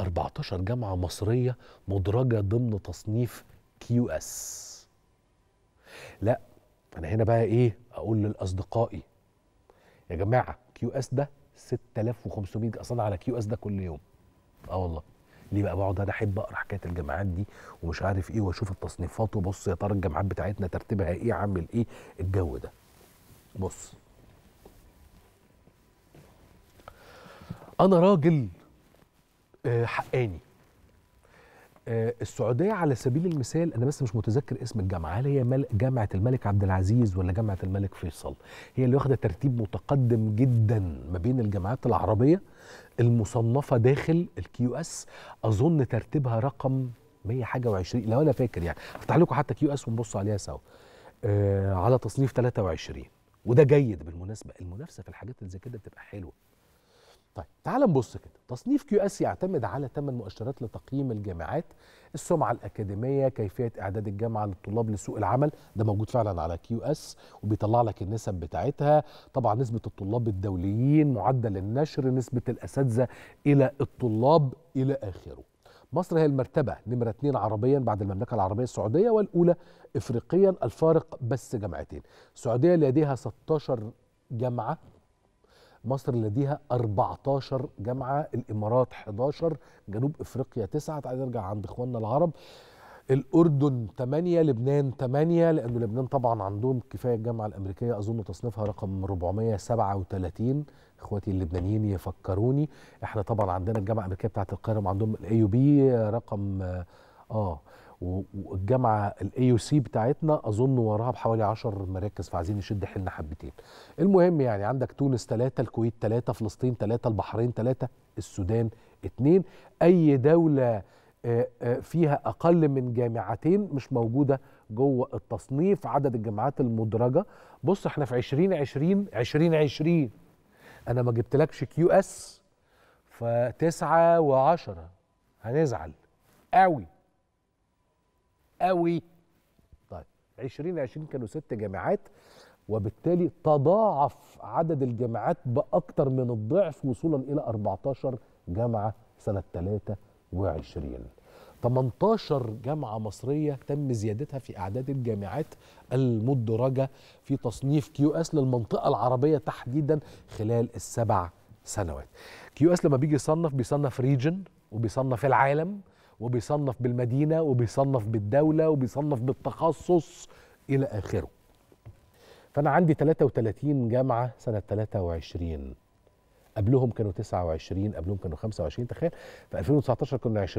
14 جامعة مصرية مدرجة ضمن تصنيف كيو اس لا أنا هنا بقى إيه أقول لأصدقائي يا جماعة كيو اس ده 6500 أصلا على كيو اس ده كل يوم آه والله ليه بقى بقعد انا احب اقرا حكايه الجامعات دي ومش عارف ايه واشوف التصنيفات وبص يا ترى الجامعات بتاعتنا ترتيبها ايه عامل ايه الجو ده بص انا راجل آه، حقاني آه، السعوديه على سبيل المثال انا بس مش متذكر اسم الجامعه هل هي جامعه الملك عبد العزيز ولا جامعه الملك فيصل هي اللي واخده ترتيب متقدم جدا ما بين الجامعات العربيه المصنفه داخل الكيو اس اظن ترتيبها رقم 121 لو انا فاكر يعني افتح لكم حتى كيو اس ونبص عليها سوا آه، على تصنيف 23 وده جيد بالمناسبه المنافسه في الحاجات اللي زي كده بتبقى حلوه طيب تعال نبص كده تصنيف كيو اس يعتمد على 8 مؤشرات لتقييم الجامعات السمعه الاكاديميه كيفيه اعداد الجامعه للطلاب لسوق العمل ده موجود فعلا على كيو اس وبيطلع لك النسب بتاعتها طبعا نسبه الطلاب الدوليين معدل النشر نسبه الاساتذه الى الطلاب الى اخره مصر هي المرتبة نمرة اتنين عربيا بعد المملكة العربية السعودية والأولى إفريقيا الفارق بس جامعتين السعودية لديها 16 جامعة مصر لديها 14 جامعه الامارات 11 جنوب افريقيا 9 تعالى نرجع عند اخواننا العرب الاردن 8 لبنان 8 لانه لبنان طبعا عندهم كفايه الجامعه الامريكيه اظن تصنيفها رقم 437 اخواتي اللبنانيين يفكروني احنا طبعا عندنا الجامعه الامريكيه بتاعه القاهره وعندهم الاي يو بي رقم اه والجامعه الاي يو سي بتاعتنا اظن وراها بحوالي 10 مراكز فعايزين نشد حيلنا حبتين. المهم يعني عندك تونس ثلاثه، الكويت ثلاثه، فلسطين ثلاثه، البحرين ثلاثه، السودان اثنين، اي دوله فيها اقل من جامعتين مش موجوده جوه التصنيف عدد الجامعات المدرجه. بص احنا في 2020 2020 انا ما جبتلكش كيو اس فتسعه وعشرة هنزعل قوي قوي طيب 2020 كانوا ست جامعات وبالتالي تضاعف عدد الجامعات بأكثر من الضعف وصولا إلى 14 جامعة سنة 23 18 جامعة مصرية تم زيادتها في أعداد الجامعات المدرجة في تصنيف كيو اس للمنطقة العربية تحديدا خلال السبع سنوات كيو اس لما بيجي يصنف بيصنف ريجن وبيصنف العالم وبيصنف بالمدينه وبيصنف بالدوله وبيصنف بالتخصص الى اخره فانا عندي 33 جامعه سنه 23 قبلهم كانوا 29 قبلهم كانوا 25 تخيل في 2019 كنا 20